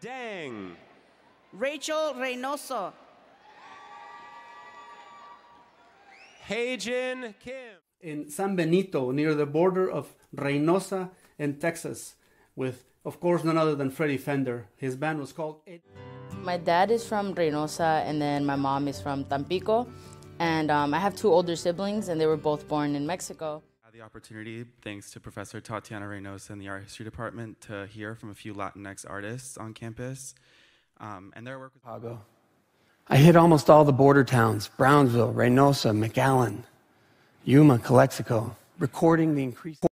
Dang. Rachel Reynoso. Hajin Kim. In San Benito, near the border of Reynosa in Texas, with, of course, none other than Freddie Fender. His band was called. It- my dad is from Reynosa, and then my mom is from Tampico. And um, I have two older siblings, and they were both born in Mexico had the opportunity, thanks to Professor Tatiana Reynosa in the Art History Department, to hear from a few Latinx artists on campus um, and their work with Chicago. I hit almost all the border towns Brownsville, Reynosa, McAllen, Yuma, Calexico, recording the increased.